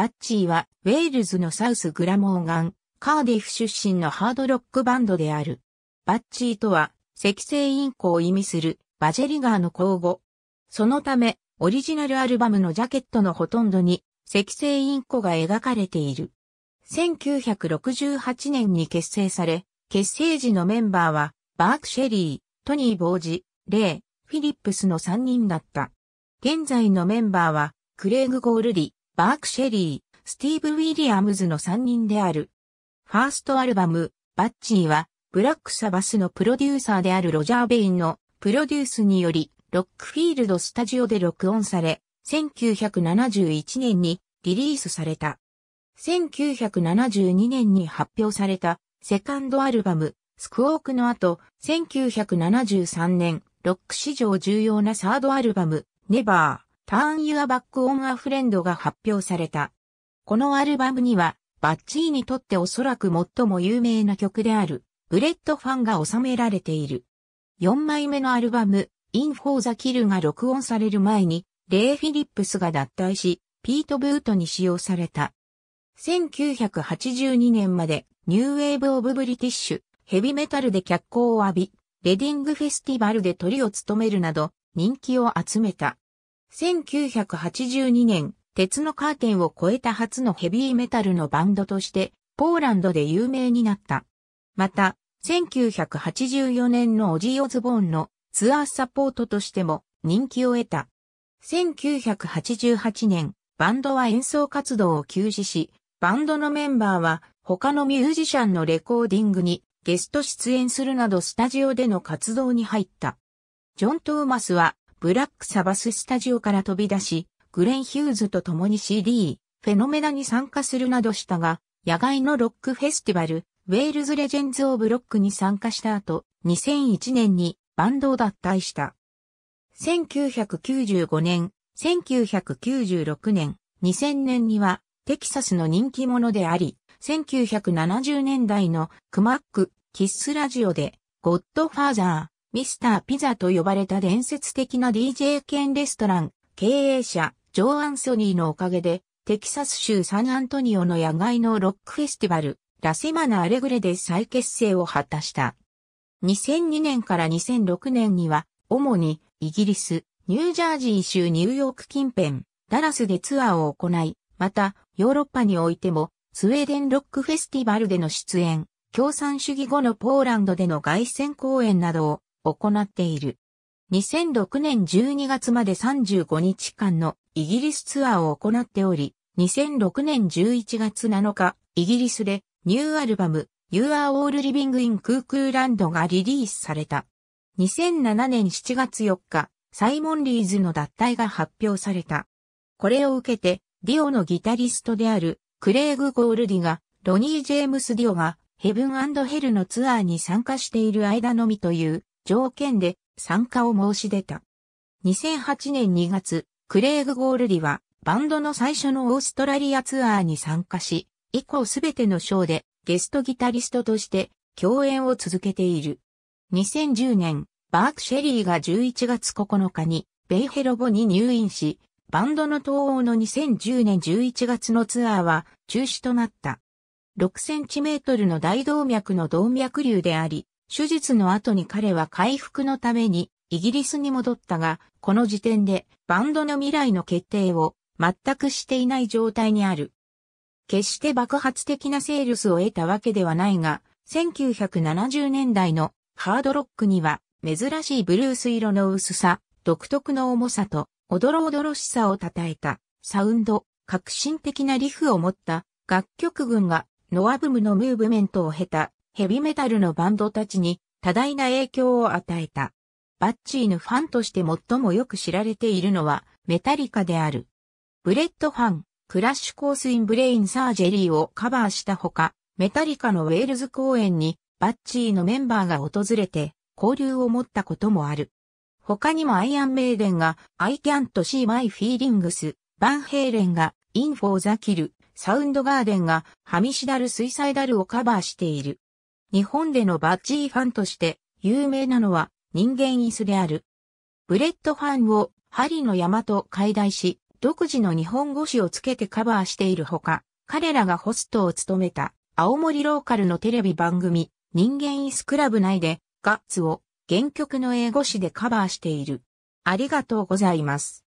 バッチーは、ウェールズのサウスグラモーガン、カーディフ出身のハードロックバンドである。バッチーとは、赤星インコを意味する、バジェリガーの口語。そのため、オリジナルアルバムのジャケットのほとんどに、赤星インコが描かれている。1968年に結成され、結成時のメンバーは、バーク・シェリー、トニー・ボージ、レイ、フィリップスの3人だった。現在のメンバーは、クレイグ・ゴールディ、バーク・シェリー、スティーブ・ウィリアムズの3人である。ファーストアルバム、バッチーは、ブラック・サバスのプロデューサーであるロジャー・ベインのプロデュースにより、ロックフィールドスタジオで録音され、1971年にリリースされた。1972年に発表されたセカンドアルバム、スクオークの後、1973年、ロック史上重要なサードアルバム、ネバ Turn Your Back on a Friend が発表された。このアルバムには、バッチーにとっておそらく最も有名な曲である、ブレッドファンが収められている。4枚目のアルバム、In for the Kill が録音される前に、レイ・フィリップスが脱退し、ピート・ブートに使用された。1982年まで、ニューウェーブ・オブ・ブリティッシュ、ヘビメタルで脚光を浴び、レディングフェスティバルでトリを務めるなど、人気を集めた。1982年、鉄のカーテンを超えた初のヘビーメタルのバンドとして、ポーランドで有名になった。また、1984年のオジオズボーンのツアーサポートとしても人気を得た。1988年、バンドは演奏活動を休止し、バンドのメンバーは他のミュージシャンのレコーディングにゲスト出演するなどスタジオでの活動に入った。ジョン・トーマスはブラックサバススタジオから飛び出し、グレン・ヒューズと共に CD、フェノメナに参加するなどしたが、野外のロックフェスティバル、ウェールズ・レジェンズ・オブ・ロックに参加した後、2001年にバンドを脱退した。1995年、1996年、2000年にはテキサスの人気者であり、1970年代のクマック、キッスラジオで、ゴッドファーザー、ミスターピザと呼ばれた伝説的な DJ 兼レストラン、経営者、ジョー・アンソニーのおかげで、テキサス州サンアントニオの野外のロックフェスティバル、ラセマナ・アレグレで再結成を果たした。2002年から2006年には、主にイギリス、ニュージャージー州ニューヨーク近辺、ダラスでツアーを行い、また、ヨーロッパにおいても、スウェーデンロックフェスティバルでの出演、共産主義後のポーランドでの凱旋公演などを行っている。2006年12月まで35日間のイギリスツアーを行っており、2006年11月7日、イギリスでニューアルバム You Are All Living in Cuckoo Land がリリースされた。2007年7月4日、サイモン・リーズの脱退が発表された。これを受けて、ディオのギタリストであるクレイグ・ゴールディが、ロニー・ジェームス・ディオがヘブンヘルのツアーに参加している間のみという条件で参加を申し出た。2008年2月、クレイグ・ゴールリはバンドの最初のオーストラリアツアーに参加し、以降すべてのショーでゲストギタリストとして共演を続けている。2010年、バーク・シェリーが11月9日にベイヘロボに入院し、バンドの東欧の2010年11月のツアーは中止となった。6センチメートルの大動脈の動脈瘤であり、手術の後に彼は回復のためにイギリスに戻ったが、この時点でバンドの未来の決定を全くしていない状態にある。決して爆発的なセールスを得たわけではないが、1970年代のハードロックには珍しいブルース色の薄さ、独特の重さと、おどろおどろしさを称えた、サウンド、革新的なリフを持った楽曲群がノアブムのムーブメントを経たヘビメタルのバンドたちに多大な影響を与えた。バッチーのファンとして最もよく知られているのはメタリカである。ブレッドファン、クラッシュコースインブレインサージェリーをカバーしたほか、メタリカのウェールズ公演にバッチーのメンバーが訪れて交流を持ったこともある。他にもアイアンメイデンが I can't see my feelings、バンヘイレンがインフォーザキル、サウンドガーデンがハミシダル水彩ダルをカバーしている。日本でのバッジーファンとして有名なのは人間椅子である。ブレッドファンを針の山と解題し、独自の日本語詞をつけてカバーしているほか、彼らがホストを務めた青森ローカルのテレビ番組人間椅子クラブ内でガッツを原曲の英語詞でカバーしている。ありがとうございます。